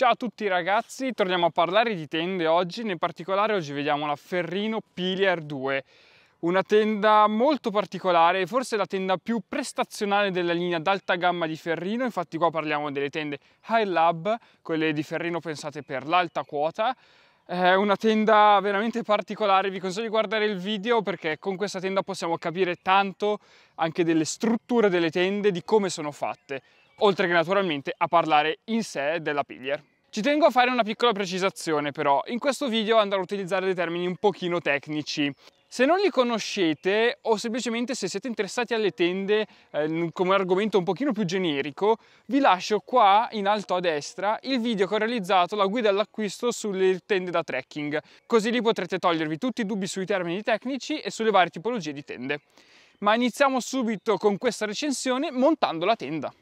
Ciao a tutti ragazzi, torniamo a parlare di tende oggi, nel particolare oggi vediamo la Ferrino Pilier 2, una tenda molto particolare, forse la tenda più prestazionale della linea d'alta gamma di Ferrino, infatti qua parliamo delle tende High Lab, quelle di Ferrino pensate per l'alta quota, è una tenda veramente particolare, vi consiglio di guardare il video perché con questa tenda possiamo capire tanto anche delle strutture delle tende, di come sono fatte oltre che naturalmente a parlare in sé della Piglier. Ci tengo a fare una piccola precisazione però, in questo video andrò a utilizzare dei termini un pochino tecnici. Se non li conoscete o semplicemente se siete interessati alle tende eh, come argomento un pochino più generico, vi lascio qua in alto a destra il video che ho realizzato, la guida all'acquisto sulle tende da trekking, così lì potrete togliervi tutti i dubbi sui termini tecnici e sulle varie tipologie di tende. Ma iniziamo subito con questa recensione montando la tenda.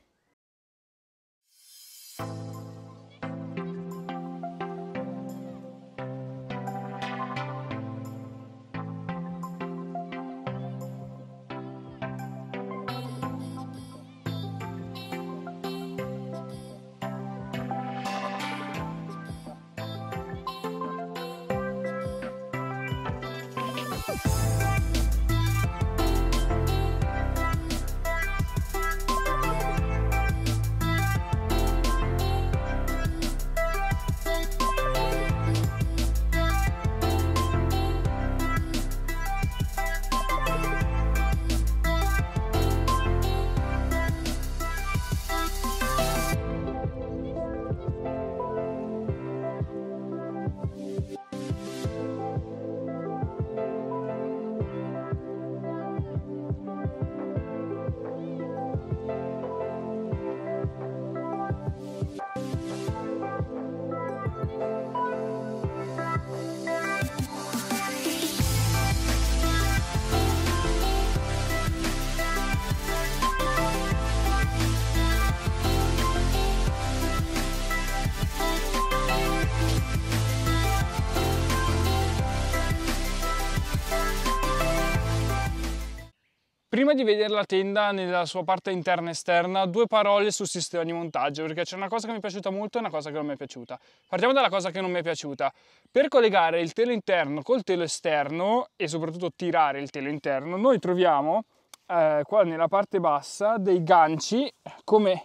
di vedere la tenda nella sua parte interna e esterna, due parole sul sistema di montaggio, perché c'è una cosa che mi è piaciuta molto e una cosa che non mi è piaciuta. Partiamo dalla cosa che non mi è piaciuta. Per collegare il telo interno col telo esterno e soprattutto tirare il telo interno, noi troviamo eh, qua nella parte bassa dei ganci come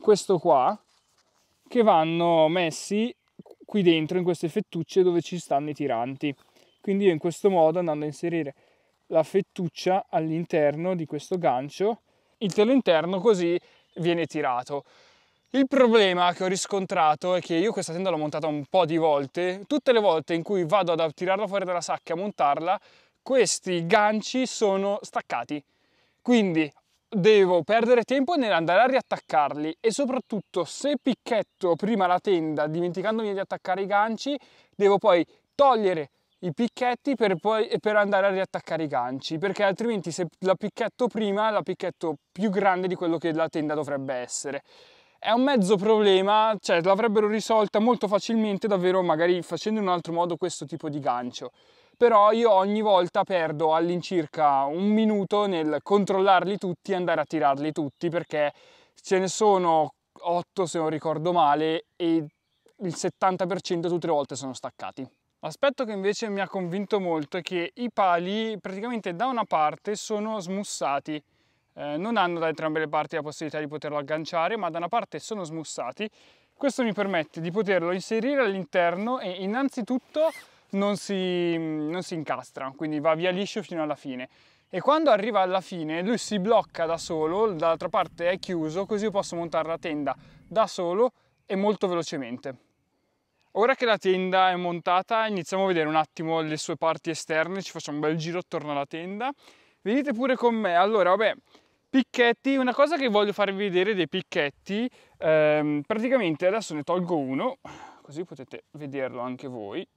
questo qua che vanno messi qui dentro in queste fettucce dove ci stanno i tiranti. Quindi io in questo modo andando a inserire la fettuccia all'interno di questo gancio, il telo interno così viene tirato. Il problema che ho riscontrato è che io questa tenda l'ho montata un po' di volte, tutte le volte in cui vado ad tirarla fuori dalla sacca a montarla, questi ganci sono staccati. Quindi devo perdere tempo nell'andare a riattaccarli e soprattutto se picchetto prima la tenda dimenticandomi di attaccare i ganci, devo poi togliere i picchetti per, poi, per andare a riattaccare i ganci, perché altrimenti se la picchetto prima la picchetto più grande di quello che la tenda dovrebbe essere. È un mezzo problema, cioè l'avrebbero risolta molto facilmente davvero magari facendo in un altro modo questo tipo di gancio. Però io ogni volta perdo all'incirca un minuto nel controllarli tutti e andare a tirarli tutti perché ce ne sono 8 se non ricordo male e il 70% tutte le volte sono staccati. L'aspetto che invece mi ha convinto molto è che i pali praticamente da una parte sono smussati, eh, non hanno da entrambe le parti la possibilità di poterlo agganciare, ma da una parte sono smussati. Questo mi permette di poterlo inserire all'interno e innanzitutto non si, non si incastra, quindi va via liscio fino alla fine e quando arriva alla fine lui si blocca da solo, dall'altra parte è chiuso, così io posso montare la tenda da solo e molto velocemente. Ora che la tenda è montata iniziamo a vedere un attimo le sue parti esterne, ci facciamo un bel giro attorno alla tenda. Venite pure con me. Allora, vabbè, picchetti, una cosa che voglio farvi vedere dei picchetti, ehm, praticamente adesso ne tolgo uno, così potete vederlo anche voi.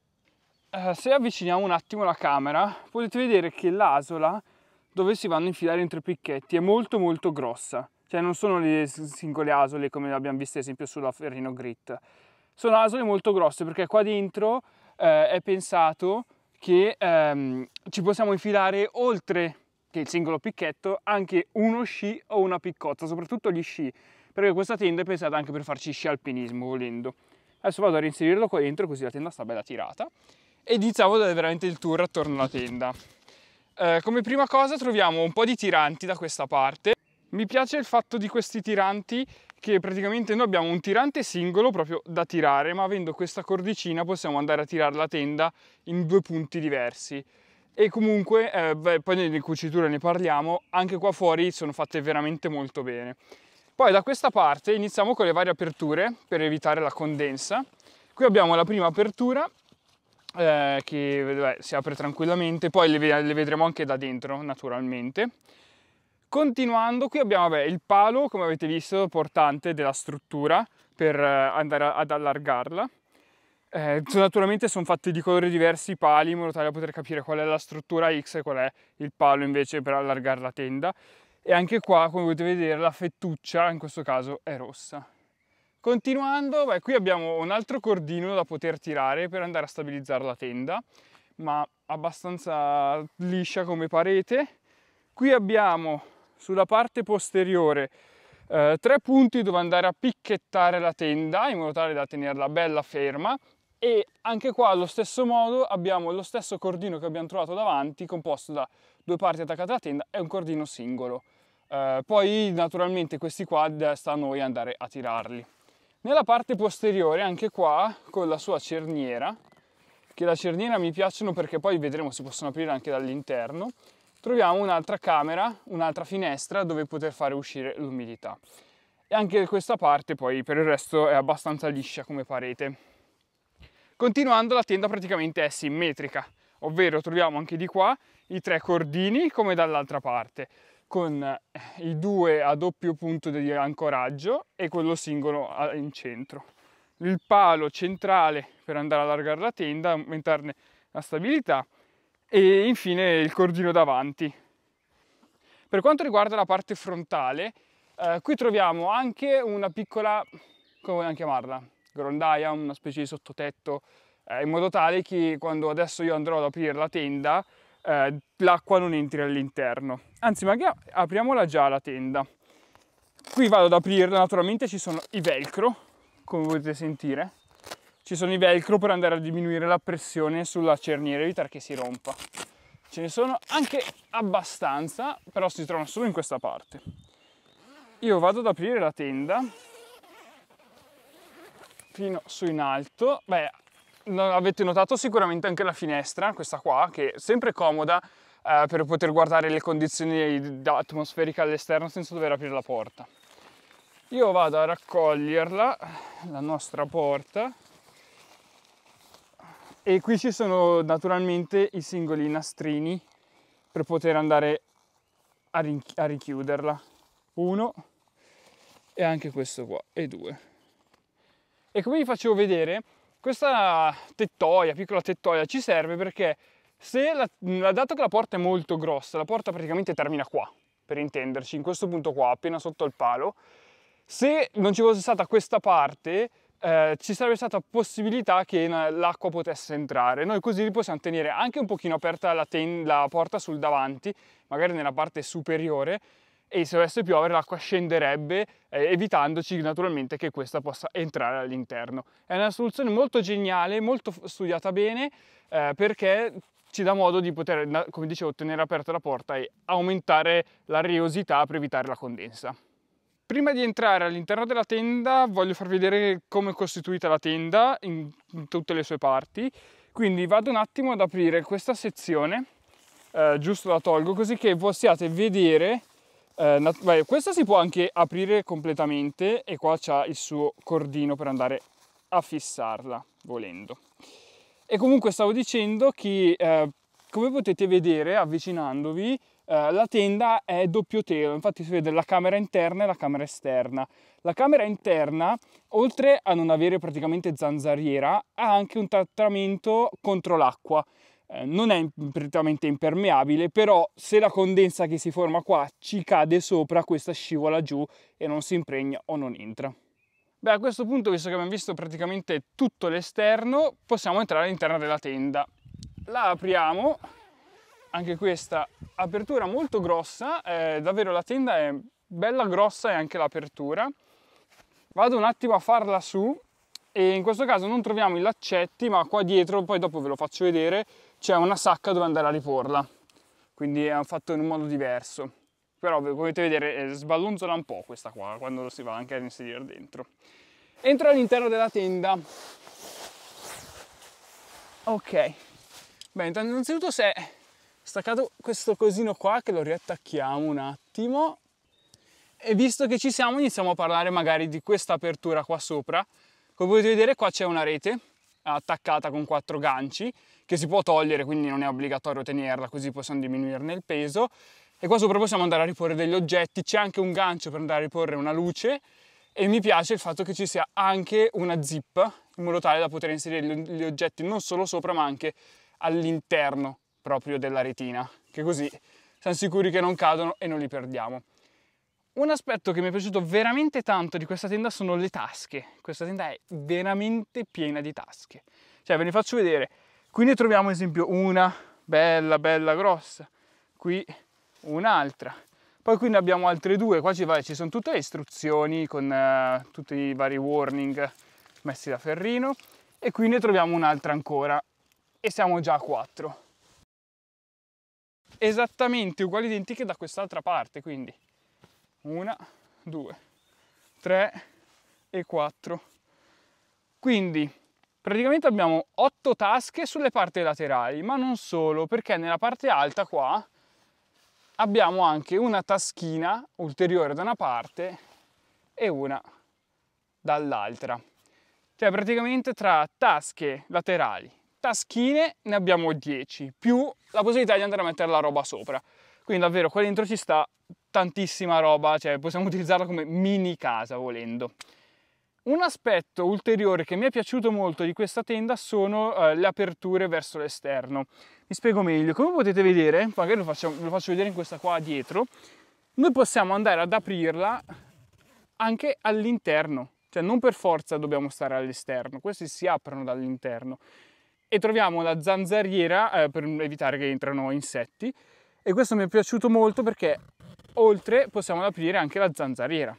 Eh, se avviciniamo un attimo la camera, potete vedere che l'asola dove si vanno a infilare entro i picchetti è molto molto grossa. Cioè non sono le singole asole come le abbiamo viste ad esempio sulla Ferrino Grit sono asole molto grosse perché qua dentro eh, è pensato che ehm, ci possiamo infilare oltre che il singolo picchetto anche uno sci o una piccozza, soprattutto gli sci, perché questa tenda è pensata anche per farci sci alpinismo volendo. Adesso vado a reinserirlo qua dentro così la tenda sta bella tirata e iniziamo da dare veramente il tour attorno alla tenda. Eh, come prima cosa troviamo un po' di tiranti da questa parte. Mi piace il fatto di questi tiranti che praticamente noi abbiamo un tirante singolo proprio da tirare, ma avendo questa cordicina possiamo andare a tirare la tenda in due punti diversi. E comunque, eh, beh, poi nelle cuciture ne parliamo, anche qua fuori sono fatte veramente molto bene. Poi da questa parte iniziamo con le varie aperture per evitare la condensa. Qui abbiamo la prima apertura eh, che beh, si apre tranquillamente, poi le, le vedremo anche da dentro naturalmente. Continuando qui abbiamo vabbè, il palo, come avete visto, portante della struttura per eh, andare ad allargarla. Eh, naturalmente sono fatti di colori diversi i pali in modo tale da poter capire qual è la struttura X e qual è il palo invece per allargare la tenda. E anche qua, come potete vedere, la fettuccia in questo caso è rossa. Continuando, beh, qui abbiamo un altro cordino da poter tirare per andare a stabilizzare la tenda, ma abbastanza liscia come parete. Qui abbiamo sulla parte posteriore eh, tre punti dove andare a picchettare la tenda in modo tale da tenerla bella ferma e anche qua allo stesso modo abbiamo lo stesso cordino che abbiamo trovato davanti composto da due parti attaccate alla tenda e un cordino singolo. Eh, poi naturalmente questi qua sta a noi andare a tirarli. Nella parte posteriore anche qua con la sua cerniera, che la cerniera mi piacciono perché poi vedremo si possono aprire anche dall'interno, troviamo un'altra camera, un'altra finestra dove poter fare uscire l'umidità. E anche questa parte poi per il resto è abbastanza liscia come parete. Continuando la tenda praticamente è simmetrica, ovvero troviamo anche di qua i tre cordini come dall'altra parte, con eh, i due a doppio punto di ancoraggio e quello singolo in centro. Il palo centrale per andare a allargare la tenda, aumentarne la stabilità e infine il cordino davanti. Per quanto riguarda la parte frontale, eh, qui troviamo anche una piccola, come vogliamo chiamarla, grondaia, una specie di sottotetto, eh, in modo tale che quando adesso io andrò ad aprire la tenda, eh, l'acqua non entri all'interno. Anzi, magari apriamola già la tenda. Qui vado ad aprirla, naturalmente ci sono i velcro, come potete sentire, ci sono i velcro per andare a diminuire la pressione sulla cerniera, e evitare che si rompa. Ce ne sono anche abbastanza, però si trovano solo in questa parte. Io vado ad aprire la tenda fino su in alto. Beh, avete notato sicuramente anche la finestra, questa qua, che è sempre comoda eh, per poter guardare le condizioni atmosferiche all'esterno senza dover aprire la porta. Io vado a raccoglierla, la nostra porta, e qui ci sono naturalmente i singoli nastrini per poter andare a, rinchi- a richiuderla uno e anche questo qua e due e come vi facevo vedere questa tettoia piccola tettoia ci serve perché se la, la, dato che la porta è molto grossa la porta praticamente termina qua per intenderci in questo punto qua appena sotto il palo se non ci fosse stata questa parte eh, ci sarebbe stata possibilità che l'acqua potesse entrare. Noi così possiamo tenere anche un pochino aperta la, ten- la porta sul davanti, magari nella parte superiore, e se dovesse piovere l'acqua scenderebbe eh, evitandoci naturalmente che questa possa entrare all'interno. È una soluzione molto geniale, molto studiata bene eh, perché ci dà modo di poter, come dicevo, tenere aperta la porta e aumentare la riosità per evitare la condensa. Prima di entrare all'interno della tenda voglio far vedere come è costituita la tenda in, tutte le sue parti, quindi vado un attimo ad aprire questa sezione, eh, giusto la tolgo così che possiate vedere, eh, beh, questa si può anche aprire completamente e qua c'è il suo cordino per andare a fissarla volendo. E comunque stavo dicendo che eh, come potete vedere avvicinandovi eh, la tenda è doppio telo, infatti si vede la camera interna e la camera esterna. La camera interna, oltre a non avere praticamente zanzariera, ha anche un trattamento contro l'acqua. Eh, non è praticamente impermeabile, però se la condensa che si forma qua ci cade sopra, questa scivola giù e non si impregna o non entra. Beh, a questo punto, visto che abbiamo visto praticamente tutto l'esterno, possiamo entrare all'interno della tenda. La apriamo anche questa apertura molto grossa, eh, davvero la tenda è bella grossa e anche l'apertura. Vado un attimo a farla su e in questo caso non troviamo i laccetti, ma qua dietro, poi dopo ve lo faccio vedere, c'è una sacca dove andare a riporla. Quindi è fatto in un modo diverso. Però come potete vedere eh, sballonzola un po' questa qua, quando si va anche a inserire dentro. Entro all'interno della tenda. Ok. Beh, innanzitutto se staccato questo cosino qua che lo riattacchiamo un attimo e visto che ci siamo iniziamo a parlare magari di questa apertura qua sopra come potete vedere qua c'è una rete attaccata con quattro ganci che si può togliere quindi non è obbligatorio tenerla così possiamo diminuirne il peso e qua sopra possiamo andare a riporre degli oggetti c'è anche un gancio per andare a riporre una luce e mi piace il fatto che ci sia anche una zip in modo tale da poter inserire gli oggetti non solo sopra ma anche all'interno proprio della retina, che così siamo sicuri che non cadono e non li perdiamo. Un aspetto che mi è piaciuto veramente tanto di questa tenda sono le tasche. Questa tenda è veramente piena di tasche. Cioè ve ne faccio vedere. Qui ne troviamo ad esempio una bella bella grossa, qui un'altra. Poi qui ne abbiamo altre due, qua ci, vai, ci sono tutte le istruzioni con eh, tutti i vari warning messi da Ferrino e qui ne troviamo un'altra ancora e siamo già a quattro esattamente uguali identiche da quest'altra parte, quindi una, due, tre e quattro. Quindi praticamente abbiamo otto tasche sulle parti laterali, ma non solo, perché nella parte alta qua abbiamo anche una taschina ulteriore da una parte e una dall'altra. Cioè praticamente tra tasche laterali taschine ne abbiamo 10, più la possibilità di andare a mettere la roba sopra. Quindi davvero qua dentro ci sta tantissima roba, cioè possiamo utilizzarla come mini casa volendo. Un aspetto ulteriore che mi è piaciuto molto di questa tenda sono eh, le aperture verso l'esterno. Mi spiego meglio, come potete vedere, magari lo faccio, lo faccio vedere in questa qua dietro, noi possiamo andare ad aprirla anche all'interno, cioè non per forza dobbiamo stare all'esterno, questi si aprono dall'interno e troviamo la zanzariera eh, per evitare che entrano insetti e questo mi è piaciuto molto perché oltre possiamo aprire anche la zanzariera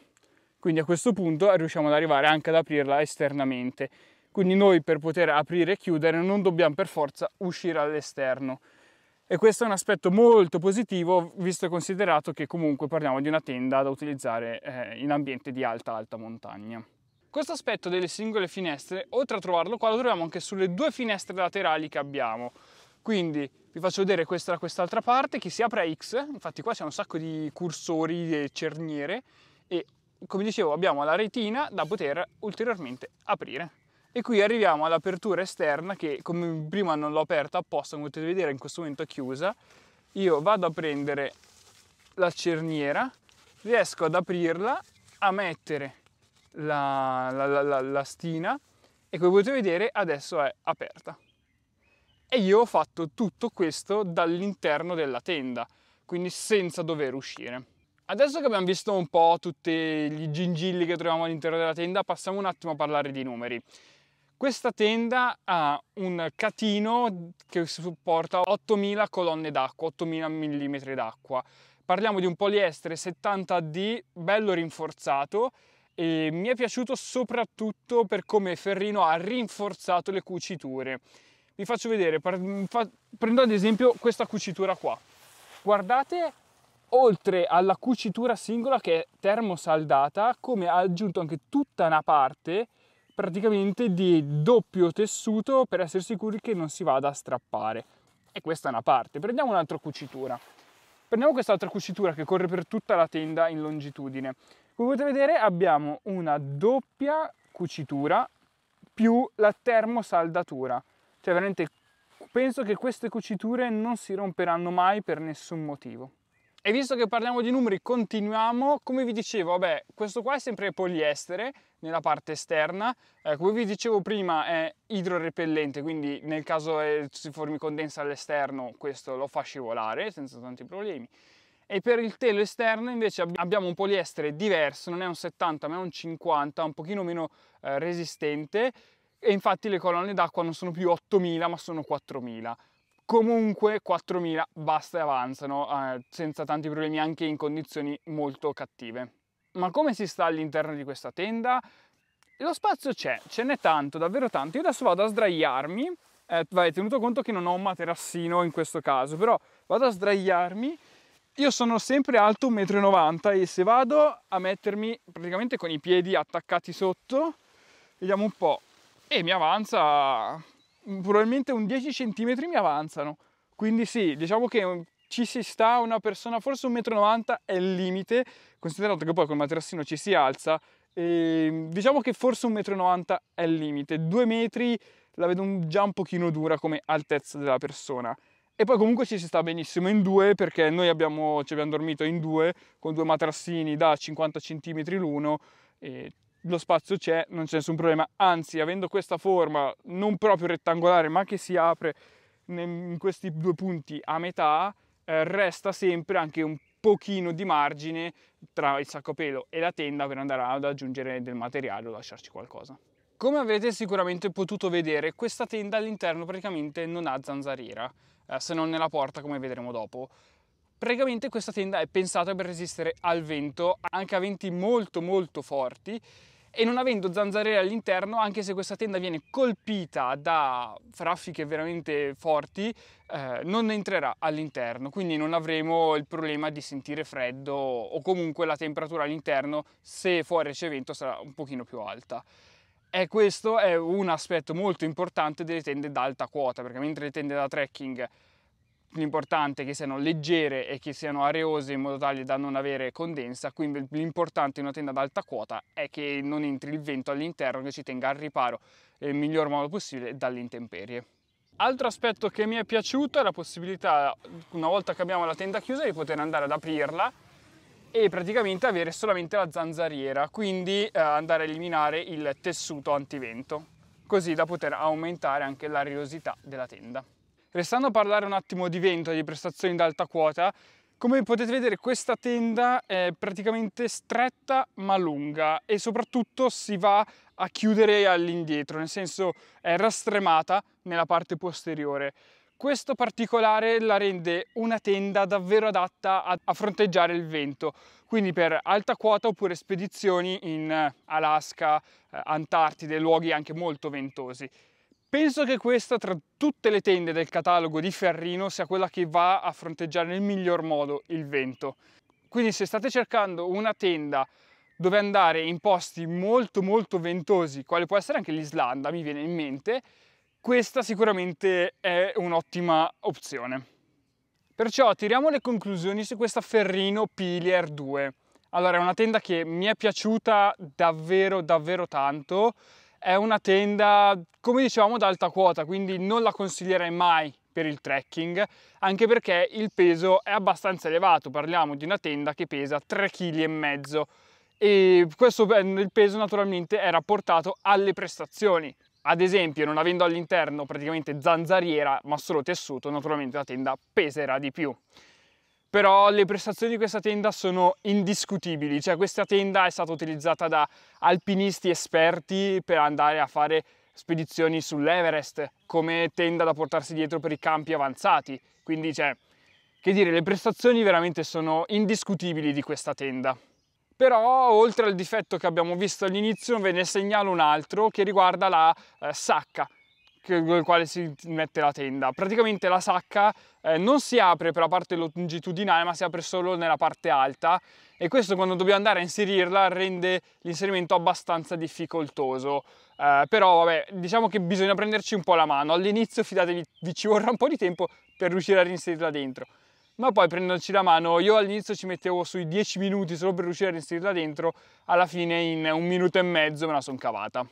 quindi a questo punto riusciamo ad arrivare anche ad aprirla esternamente quindi noi per poter aprire e chiudere non dobbiamo per forza uscire all'esterno e questo è un aspetto molto positivo visto e considerato che comunque parliamo di una tenda da utilizzare eh, in ambiente di alta alta montagna. Questo aspetto delle singole finestre, oltre a trovarlo qua, lo troviamo anche sulle due finestre laterali che abbiamo. Quindi vi faccio vedere questa da quest'altra parte che si apre a X, infatti qua c'è un sacco di cursori e cerniere e come dicevo abbiamo la retina da poter ulteriormente aprire. E qui arriviamo all'apertura esterna che come prima non l'ho aperta apposta, come potete vedere in questo momento è chiusa. Io vado a prendere la cerniera, riesco ad aprirla, a mettere la, la, la, la stina e come potete vedere adesso è aperta. E io ho fatto tutto questo dall'interno della tenda, quindi senza dover uscire. Adesso che abbiamo visto un po' tutti gli gingilli che troviamo all'interno della tenda, passiamo un attimo a parlare di numeri. Questa tenda ha un catino che supporta 8000 colonne d'acqua, 8000 mm d'acqua. Parliamo di un poliestere 70D bello rinforzato e mi è piaciuto soprattutto per come Ferrino ha rinforzato le cuciture. Vi faccio vedere, prendo ad esempio questa cucitura qua. Guardate oltre alla cucitura singola che è termosaldata, come ha aggiunto anche tutta una parte praticamente di doppio tessuto per essere sicuri che non si vada a strappare. E questa è una parte. Prendiamo un'altra cucitura. Prendiamo quest'altra cucitura che corre per tutta la tenda in longitudine. Come potete vedere abbiamo una doppia cucitura più la termosaldatura. Cioè veramente penso che queste cuciture non si romperanno mai per nessun motivo. E visto che parliamo di numeri, continuiamo. Come vi dicevo, vabbè, questo qua è sempre poliestere nella parte esterna. Eh, come vi dicevo prima, è idrorepellente, quindi nel caso eh, si formi condensa all'esterno, questo lo fa scivolare senza tanti problemi e per il telo esterno invece abbiamo un poliestere diverso, non è un 70 ma è un 50, un pochino meno eh, resistente e infatti le colonne d'acqua non sono più 8000 ma sono 4000 comunque 4000 basta e avanzano eh, senza tanti problemi anche in condizioni molto cattive. Ma come si sta all'interno di questa tenda? Lo spazio c'è, ce n'è tanto, davvero tanto. Io adesso vado a sdraiarmi, eh, vai, tenuto conto che non ho un materassino in questo caso, però vado a sdraiarmi io sono sempre alto 1,90 m e se vado a mettermi praticamente con i piedi attaccati sotto, vediamo un po', e mi avanza probabilmente un 10 cm mi avanzano. Quindi sì, diciamo che ci si sta una persona, forse 1,90 m è il limite, considerato che poi col materassino ci si alza, e ehm, diciamo che forse 1,90 m è il limite, 2 metri la vedo già un pochino dura come altezza della persona. E poi comunque ci si sta benissimo in due perché noi abbiamo, ci abbiamo dormito in due con due matrassini da 50 cm l'uno e lo spazio c'è, non c'è nessun problema. Anzi, avendo questa forma non proprio rettangolare ma che si apre in questi due punti a metà, eh, resta sempre anche un pochino di margine tra il sacco pelo e la tenda per andare ad aggiungere del materiale o lasciarci qualcosa. Come avete sicuramente potuto vedere, questa tenda all'interno praticamente non ha zanzariera, eh, se non nella porta come vedremo dopo. Praticamente questa tenda è pensata per resistere al vento, anche a venti molto molto forti, e non avendo zanzariera all'interno, anche se questa tenda viene colpita da raffiche veramente forti, eh, non entrerà all'interno, quindi non avremo il problema di sentire freddo o comunque la temperatura all'interno, se fuori c'è vento, sarà un pochino più alta. E questo è un aspetto molto importante delle tende d'alta quota, perché mentre le tende da trekking l'importante è che siano leggere e che siano areose in modo tale da non avere condensa, quindi l'importante in una tenda ad alta quota è che non entri il vento all'interno, che ci tenga al riparo nel miglior modo possibile dalle intemperie. Altro aspetto che mi è piaciuto è la possibilità, una volta che abbiamo la tenda chiusa, di poter andare ad aprirla e praticamente avere solamente la zanzariera, quindi eh, andare a eliminare il tessuto antivento, così da poter aumentare anche l'aeriosità della tenda. Restando a parlare un attimo di vento e di prestazioni d'alta quota, come potete vedere questa tenda è praticamente stretta ma lunga e soprattutto si va a chiudere all'indietro, nel senso è rastremata nella parte posteriore. Questo particolare la rende una tenda davvero adatta a fronteggiare il vento, quindi per alta quota oppure spedizioni in eh, Alaska, eh, Antartide, luoghi anche molto ventosi. Penso che questa tra tutte le tende del catalogo di Ferrino sia quella che va a fronteggiare nel miglior modo il vento. Quindi se state cercando una tenda dove andare in posti molto molto ventosi, quale può essere anche l'Islanda, mi viene in mente, questa sicuramente è un'ottima opzione. Perciò tiriamo le conclusioni su questa Ferrino Pilier 2. Allora è una tenda che mi è piaciuta davvero davvero tanto, è una tenda come dicevamo ad alta quota quindi non la consiglierei mai per il trekking anche perché il peso è abbastanza elevato, parliamo di una tenda che pesa 3,5 kg e questo eh, il peso naturalmente è rapportato alle prestazioni ad esempio non avendo all'interno praticamente zanzariera ma solo tessuto naturalmente la tenda peserà di più però le prestazioni di questa tenda sono indiscutibili, cioè questa tenda è stata utilizzata da alpinisti esperti per andare a fare spedizioni sull'Everest come tenda da portarsi dietro per i campi avanzati, quindi cioè, che dire, le prestazioni veramente sono indiscutibili di questa tenda però oltre al difetto che abbiamo visto all'inizio ve ne segnalo un altro che riguarda la eh, sacca con il quale si mette la tenda. Praticamente la sacca eh, non si apre per la parte longitudinale, ma si apre solo nella parte alta e questo quando dobbiamo andare a inserirla rende l'inserimento abbastanza difficoltoso. Eh, però vabbè, diciamo che bisogna prenderci un po' la mano. All'inizio fidatevi, vi ci vorrà un po' di tempo per riuscire a reinserirla dentro ma poi prendendoci la mano io all'inizio ci mettevo sui 10 minuti solo per riuscire a inserirla dentro, alla fine in un minuto e mezzo me la sono cavata.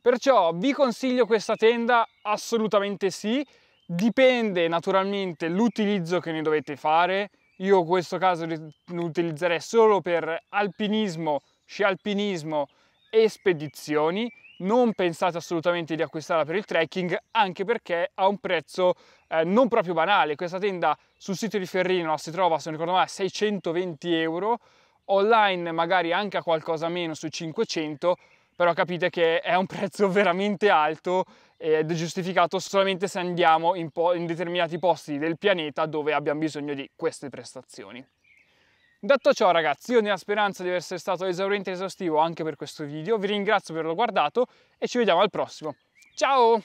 Perciò vi consiglio questa tenda? Assolutamente sì, dipende naturalmente l'utilizzo che ne dovete fare, io in questo caso lo utilizzerei solo per alpinismo, sci alpinismo e spedizioni, non pensate assolutamente di acquistarla per il trekking, anche perché ha un prezzo eh, non proprio banale, questa tenda sul sito di Ferrino la si trova, se non ricordo male, a 620 euro, online magari anche a qualcosa meno sui 500, però capite che è un prezzo veramente alto ed è giustificato solamente se andiamo in, po- in determinati posti del pianeta dove abbiamo bisogno di queste prestazioni. Detto ciò ragazzi, io nella speranza di essere stato esauriente e esaustivo anche per questo video, vi ringrazio per averlo guardato e ci vediamo al prossimo. Ciao!